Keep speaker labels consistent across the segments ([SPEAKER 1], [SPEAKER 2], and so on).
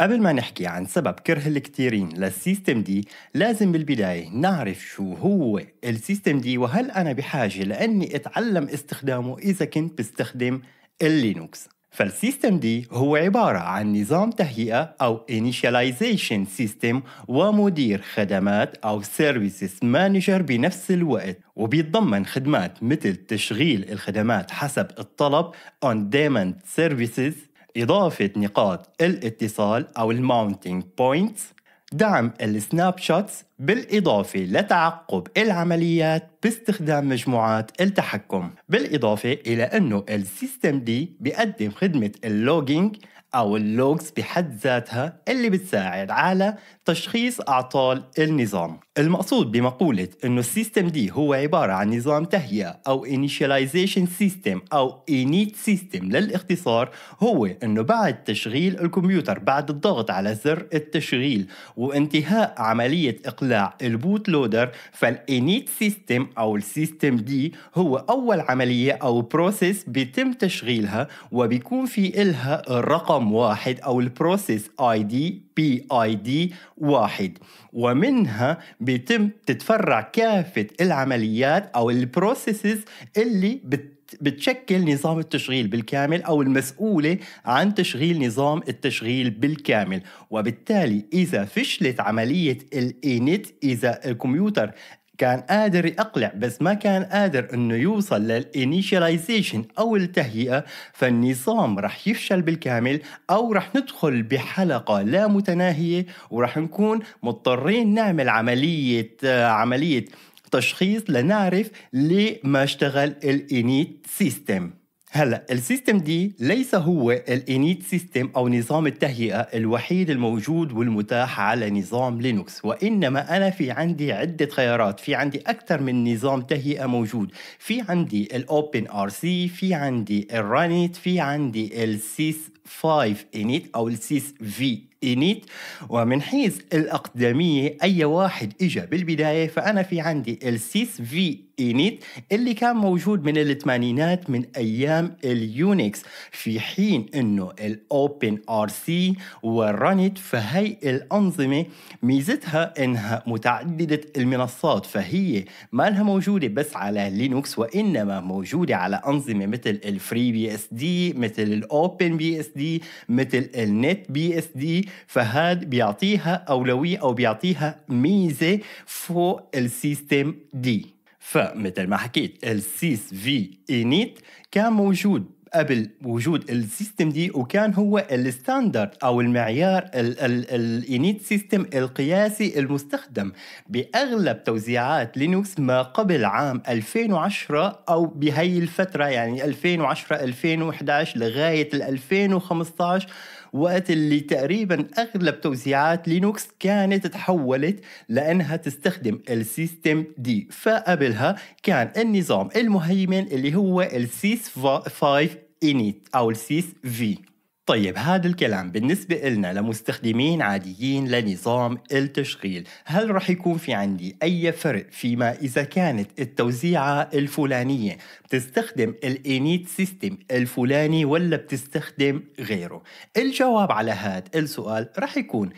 [SPEAKER 1] قبل ما نحكي عن سبب كره الكثيرين للسيستم دي لازم بالبداية نعرف شو هو السيستم دي وهل أنا بحاجة لأني أتعلم استخدامه إذا كنت بستخدم اللينوكس فالسيستم دي هو عبارة عن نظام تهيئة أو Initialization System ومدير خدمات أو Services Manager بنفس الوقت وبيتضمن خدمات مثل تشغيل الخدمات حسب الطلب On Demand Services إضافة نقاط الاتصال أو الماونتينج بوينتس دعم السناب شوتس بالإضافة لتعقب العمليات باستخدام مجموعات التحكم بالإضافة إلى أنه السيستم دي بيقدم خدمة اللوجينج أو اللوجز بحد ذاتها اللي بتساعد على تشخيص أعطال النظام المقصود بمقولة أنه السيستم دي هو عبارة عن نظام تهيئة أو initialization system أو init system للاختصار هو أنه بعد تشغيل الكمبيوتر بعد الضغط على زر التشغيل وانتهاء عملية إقلاع البوت لودر فالinit system أو السيستم دي هو أول عملية أو بروسيس بيتم تشغيلها وبيكون في إلها الرقم واحد أو البروسيس ID بي اي دي واحد ومنها بيتم تتفرع كافة العمليات أو البروسيسز اللي بت بتشكل نظام التشغيل بالكامل او المسؤوله عن تشغيل نظام التشغيل بالكامل وبالتالي اذا فشلت عمليه الانيت e اذا الكمبيوتر كان قادر يقلع بس ما كان قادر انه يوصل للانيشاليزيشن او التهيئه فالنظام رح يفشل بالكامل او رح ندخل بحلقه لا متناهيه ورح نكون مضطرين نعمل عمليه عمليه تشخيص لنعرف ليه ما اشتغل الانيت سيستم هلا السيستم دي ليس هو الانيت سيستم او نظام التهيئه الوحيد الموجود والمتاح على نظام لينوكس وانما انا في عندي عده خيارات في عندي اكثر من نظام تهيئه موجود في عندي الاوبن ار سي في عندي الرانيت في عندي السيس 5 انيت او السيس في انيت ومن حيث الاقدميه اي واحد اجى بالبدايه فانا في عندي السيس في إينيت اللي كان موجود من الثمانينات من ايام اليونكس في حين انه الاوبن ار سي ورنت فهي الانظمه ميزتها انها متعدده المنصات فهي ما لها موجوده بس على لينوكس وانما موجوده على انظمه مثل الفري بي اس دي مثل الاوبن بي اس دي مثل النت بي اس دي فهاد بيعطيها اولويه او بيعطيها ميزه فوق السيستم دي فمثل ما حكيت ال 6 في انيت كان موجود قبل وجود السيستم دي وكان هو الستاندرد او المعيار الانيت سيستم القياسي المستخدم باغلب توزيعات لينوكس ما قبل عام 2010 او بهي الفتره يعني 2010 2011 لغايه 2015 وقت اللي تقريبا اغلب توزيعات لينوكس كانت تحولت لانها تستخدم السيستم دي فقبلها كان النظام المهيمن اللي هو السيس 5 انيت او السيس في طيب هذا الكلام بالنسبة إلنا لمستخدمين عاديين لنظام التشغيل هل رح يكون في عندي أي فرق فيما إذا كانت التوزيعة الفلانية بتستخدم الانيت سيستم الفلاني ولا بتستخدم غيره الجواب على هذا السؤال رح يكون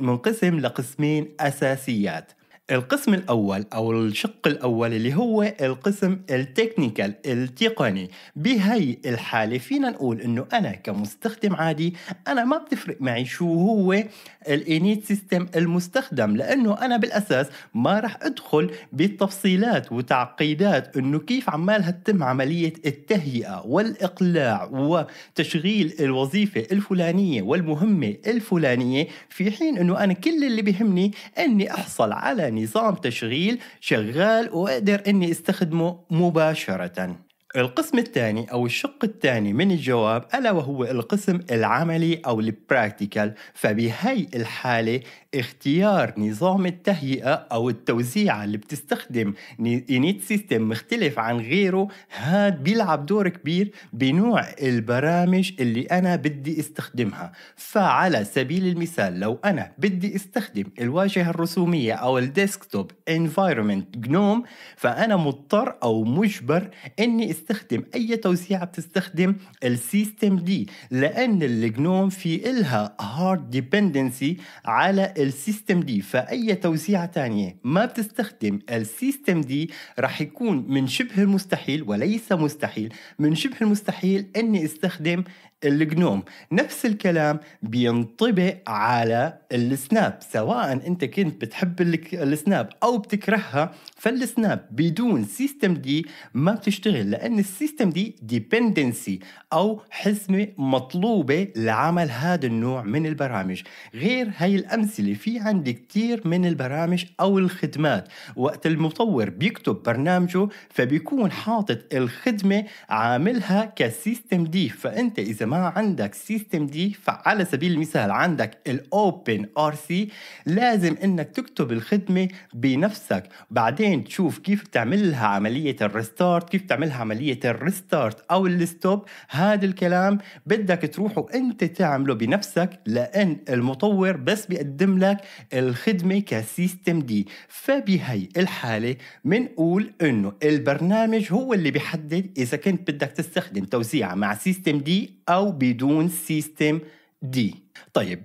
[SPEAKER 1] منقسم لقسمين أساسيات القسم الأول أو الشق الأول اللي هو القسم التكنيكال التقني بهي الحالة فينا نقول إنه أنا كمستخدم عادي أنا ما بتفرق معي شو هو الإنيت سيستم المستخدم لأنه أنا بالأساس ما راح أدخل بالتفصيلات وتعقيدات إنه كيف عمالها تتم عملية التهيئة والإقلاع وتشغيل الوظيفة الفلانية والمهمة الفلانية في حين إنه أنا كل اللي بيهمني إني أحصل على نظام تشغيل شغال واقدر اني استخدمه مباشره القسم الثاني أو الشق الثاني من الجواب ألا وهو القسم العملي أو البراكتيكال فبهي الحالة اختيار نظام التهيئة أو التوزيع اللي بتستخدم إنيت سيستم مختلف عن غيره هاد بيلعب دور كبير بنوع البرامج اللي أنا بدي استخدمها فعلى سبيل المثال لو أنا بدي استخدم الواجهة الرسومية أو الديسكتوب environment جنوم فأنا مضطر أو مجبر أني بتستخدم اي توسيعه بتستخدم السيستم دي لان الجنوم في الها هارد ديبندنسي على السيستم دي فاي توسيعه تانية ما بتستخدم السيستم دي راح يكون من شبه المستحيل وليس مستحيل من شبه المستحيل اني استخدم الجنوم نفس الكلام بينطبق على السناب سواء انت كنت بتحب السناب او بتكرهها فالسناب بدون سيستم دي ما بتشتغل لان السيستم دي ديبندنسي او حزمه مطلوبه لعمل هذا النوع من البرامج غير هاي الامثله في عندي كثير من البرامج او الخدمات وقت المطور بيكتب برنامجه فبيكون حاطط الخدمه عاملها كسيستم دي فانت اذا ما عندك سيستم دي فعلى سبيل المثال عندك الاوبن ار سي لازم انك تكتب الخدمة بنفسك بعدين تشوف كيف بتعمل لها عملية الريستارت كيف بتعمل لها عملية الريستارت او الستوب هذا الكلام بدك تروح وانت تعمله بنفسك لان المطور بس بيقدم لك الخدمة كسيستم دي فبهي الحالة منقول انه البرنامج هو اللي بيحدد اذا كنت بدك تستخدم توزيع مع سيستم دي أو بدون سيستم دي طيب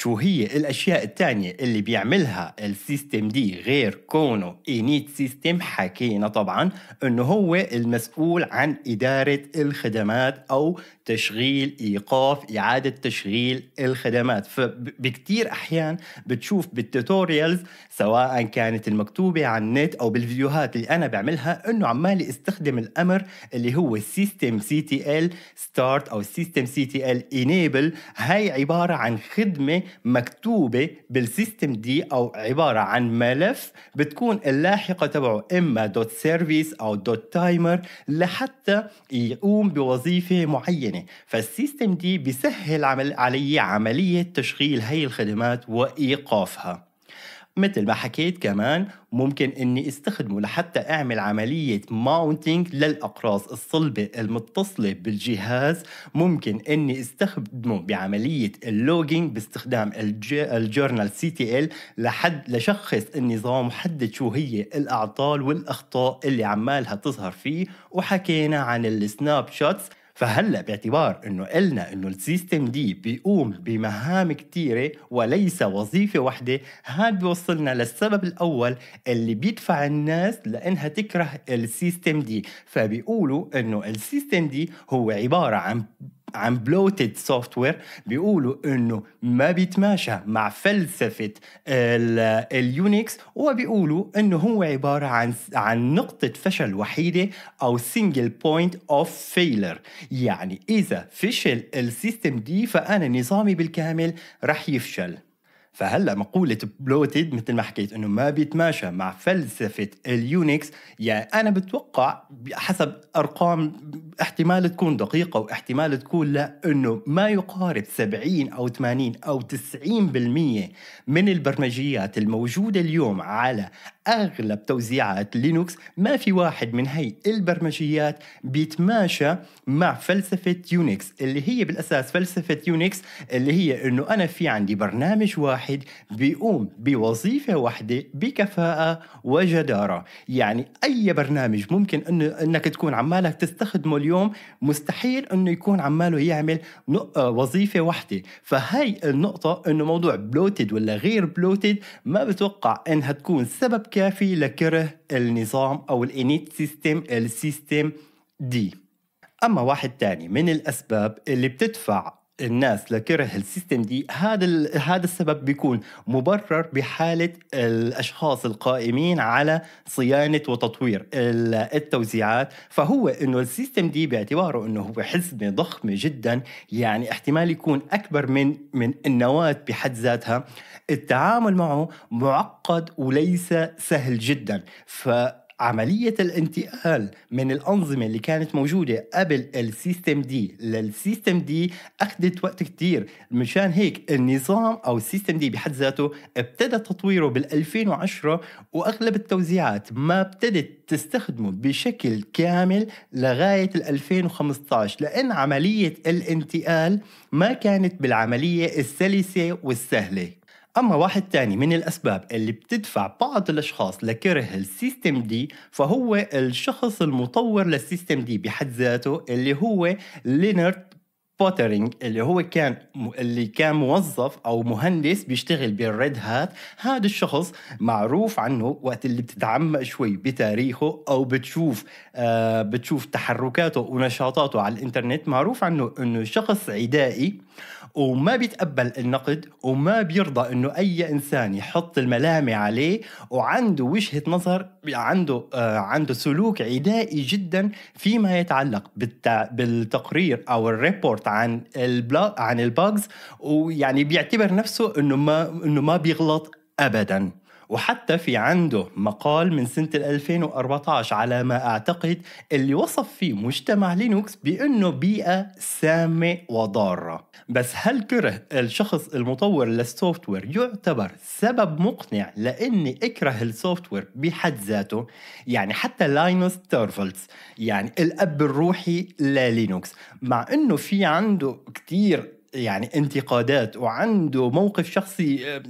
[SPEAKER 1] شو هي الأشياء التانية اللي بيعملها السيستم دي غير كونه انيت سيستم حكينا طبعا أنه هو المسؤول عن إدارة الخدمات أو تشغيل إيقاف إعادة تشغيل الخدمات فبكتير أحيان بتشوف بالتوتوريالز سواء كانت المكتوبة على النت أو بالفيديوهات اللي أنا بعملها أنه عمالي استخدم الأمر اللي هو السيستم سي تي ال ستارت أو السيستم سي تي ال انيبل هاي عبارة عن خدمة مكتوبة بالسيستم دي أو عبارة عن ملف بتكون اللاحقة تبعه إما دوت سيرفيس أو دوت تايمر لحتى يقوم بوظيفة معينة فالسيستم دي بيسهل علي عملية تشغيل هاي الخدمات وإيقافها مثل ما حكيت كمان ممكن اني استخدمه لحتى اعمل عملية ماونتينج للاقراص الصلبة المتصلة بالجهاز ممكن اني استخدمه بعملية اللوجينج باستخدام الجورنال سي تي ال لحد لشخص النظام وحدد شو هي الاعطال والاخطاء اللي عمالها تظهر فيه وحكينا عن السناب شوتس فهلا باعتبار انه قلنا انه السيستم دي بيقوم بمهام كثيره وليس وظيفه واحده هاد بيوصلنا للسبب الاول اللي بيدفع الناس لانها تكره السيستم دي فبيقولوا انه السيستم دي هو عباره عن عن بلوتد سوفت وير بيقولوا انه ما بيتماشى مع فلسفه اليونكس وبيقولوا انه هو عباره عن عن نقطه فشل وحيده او سنجل بوينت اوف فيلر يعني اذا فشل السيستم دي فانا نظامي بالكامل رح يفشل فهلا مقولة بلوتد مثل ما حكيت انه ما بيتماشى مع فلسفة اليونكس يعني انا بتوقع حسب ارقام احتمال تكون دقيقة واحتمال تكون لا انه ما يقارب 70 او 80 او 90% من البرمجيات الموجودة اليوم على اغلب توزيعات لينوكس ما في واحد من هي البرمجيات بيتماشى مع فلسفة يونكس اللي هي بالاساس فلسفة يونكس اللي هي انه انا في عندي برنامج واحد واحد بيقوم بوظيفة واحدة بكفاءة وجدارة يعني أي برنامج ممكن أنه أنك تكون عمالك تستخدمه اليوم مستحيل أنه يكون عماله يعمل آه، وظيفة واحدة فهي النقطة أنه موضوع بلوتد ولا غير بلوتد ما بتوقع أنها تكون سبب كافي لكره النظام أو الإنيت سيستم السيستم دي أما واحد تاني من الأسباب اللي بتدفع الناس لكره السيستم دي هذا هذا السبب بيكون مبرر بحاله الاشخاص القائمين على صيانه وتطوير التوزيعات فهو انه السيستم دي باعتباره انه هو حزمه ضخمه جدا يعني احتمال يكون اكبر من من النواه بحد ذاتها التعامل معه معقد وليس سهل جدا ف عملية الانتقال من الأنظمة اللي كانت موجودة قبل السيستم دي للسيستم دي أخذت وقت كتير مشان هيك النظام أو السيستم دي بحد ذاته ابتدى تطويره بال2010 وأغلب التوزيعات ما ابتدت تستخدمه بشكل كامل لغاية 2015 لأن عملية الانتقال ما كانت بالعملية السلسة والسهلة أما واحد تاني من الأسباب اللي بتدفع بعض الأشخاص لكره السيستم دي فهو الشخص المطور للسيستم دي بحد ذاته اللي هو لينارد بوترينج اللي هو كان اللي كان موظف او مهندس بيشتغل بالريد هات هذا الشخص معروف عنه وقت اللي بتتعمق شوي بتاريخه او بتشوف آه بتشوف تحركاته ونشاطاته على الانترنت معروف عنه انه شخص عدائي وما بيتقبل النقد وما بيرضى انه اي انسان يحط الملامه عليه وعنده وجهه نظر عنده آه عنده سلوك عدائي جدا فيما يتعلق بالتقرير او الريبورت عن البلا... عن الباجز ويعني بيعتبر نفسه انه ما انه ما بيغلط ابدا وحتى في عنده مقال من سنة 2014 على ما أعتقد اللي وصف فيه مجتمع لينوكس بأنه بيئة سامة وضارة بس هل كره الشخص المطور للسوفت وير يعتبر سبب مقنع لأني أكره السوفت وير بحد ذاته؟ يعني حتى لاينوس تورفلتس يعني الأب الروحي للينوكس مع أنه في عنده كتير يعني انتقادات وعنده موقف شخصي آه،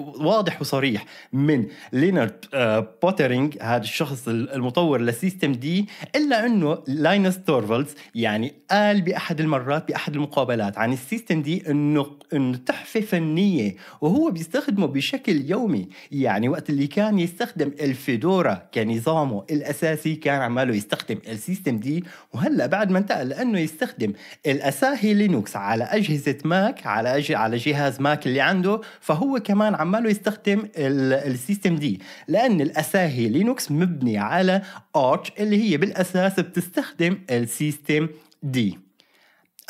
[SPEAKER 1] واضح وصريح من لينارد آه، بوترينج هذا الشخص المطور للسيستم دي الا انه لاينس تورفالدز يعني قال باحد المرات باحد المقابلات عن السيستم دي انه انه تحفه فنيه وهو بيستخدمه بشكل يومي يعني وقت اللي كان يستخدم الفيدورا كنظامه الاساسي كان عماله يستخدم السيستم دي وهلا بعد ما انتقل لانه يستخدم الاساهي لينوكس على اجهزه اجهزه ماك على أج... على جهاز ماك اللي عنده فهو كمان عماله يستخدم السيستم دي لان الاساهي لينوكس مبني على ارتش اللي هي بالاساس بتستخدم السيستم دي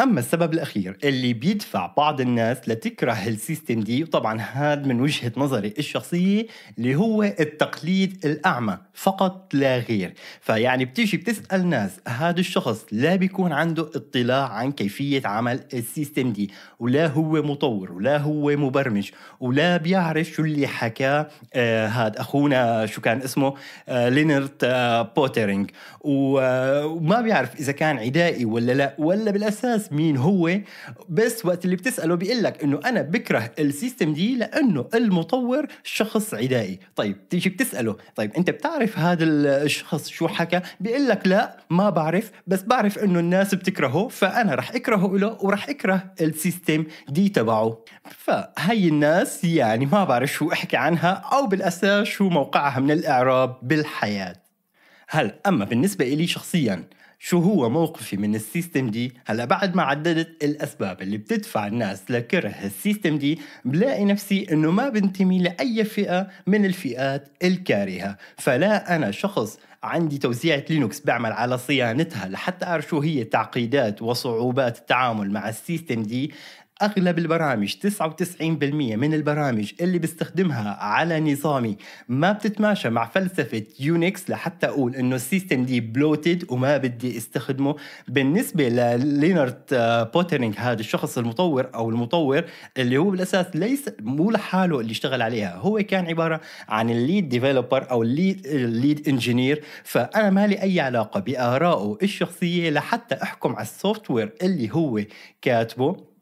[SPEAKER 1] اما السبب الاخير اللي بيدفع بعض الناس لتكره السيستم دي وطبعا هذا من وجهه نظري الشخصيه اللي هو التقليد الاعمى فقط لا غير فيعني بتيجي بتسال ناس هذا الشخص لا بيكون عنده اطلاع عن كيفيه عمل السيستم دي ولا هو مطور ولا هو مبرمج ولا بيعرف شو اللي حكاه آه هذا اخونا شو كان اسمه آه لينرت آه بوترينج آه، وما بيعرف اذا كان عدائي ولا لا ولا بالاساس مين هو بس وقت اللي بتساله بيقول لك انه انا بكره السيستم دي لانه المطور شخص عدائي طيب تيجي بتساله طيب انت بتعرف هذا الشخص شو حكى بيقول لك لا ما بعرف بس بعرف انه الناس بتكرهه فانا رح اكرهه له ورح اكره السيستم دي تبعه فهي الناس يعني ما بعرف شو احكي عنها او بالاساس شو موقعها من الاعراب بالحياه هل أما بالنسبة لي شخصيا شو هو موقفي من السيستم دي هلا بعد ما عددت الأسباب اللي بتدفع الناس لكره السيستم دي بلاقي نفسي إنه ما بنتمي لأي فئة من الفئات الكارهة فلا أنا شخص عندي توزيعة لينوكس بعمل على صيانتها لحتى أعرف شو هي تعقيدات وصعوبات التعامل مع السيستم دي اغلب البرامج 99% من البرامج اللي بستخدمها على نظامي ما بتتماشى مع فلسفه يونكس لحتى اقول انه السيستم دي بلوتد وما بدي استخدمه بالنسبه للينارد آه، بوترينج هذا الشخص المطور او المطور اللي هو بالاساس ليس مو لحاله اللي اشتغل عليها هو كان عباره عن الليد ديفلوبر او الليد الليد انجينير فانا ما لي اي علاقه بارائه الشخصيه لحتى احكم على السوفت وير اللي هو كاتبه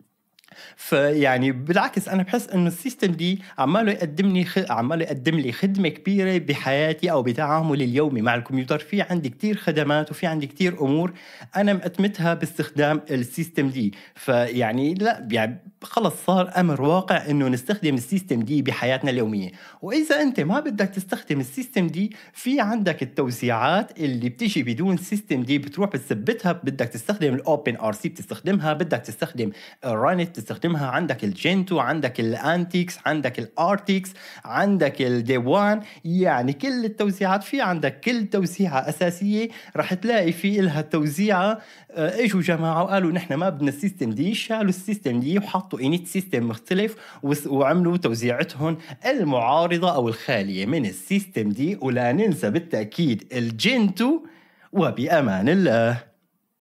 [SPEAKER 1] فيعني بالعكس انا بحس انه السيستم دي عماله يقدم لي خ... عماله يقدم لي خدمه كبيره بحياتي او بتعاملي اليومي مع الكمبيوتر في عندي كتير خدمات وفي عندي كتير امور انا مقتمتها باستخدام السيستم دي فيعني لا يعني خلص صار امر واقع انه نستخدم السيستم دي بحياتنا اليوميه واذا انت ما بدك تستخدم السيستم دي في عندك التوسيعات اللي بتيجي بدون سيستم دي بتروح بتثبتها بدك تستخدم الاوبن ار سي بتستخدمها بدك تستخدم الرانت بتستخدمها عندك الجنتو عندك الانتيكس عندك الارتيكس عندك الديوان يعني كل التوسيعات في عندك كل توسيعه اساسيه رح تلاقي في لها توزيعه آه، اجوا جماعه وقالوا نحن ما بدنا السيستم دي شالوا السيستم دي وحطوا حطوا انيت سيستم مختلف وعملوا توزيعتهم المعارضه او الخاليه من السيستم دي ولا ننسى بالتاكيد الجنتو وبامان الله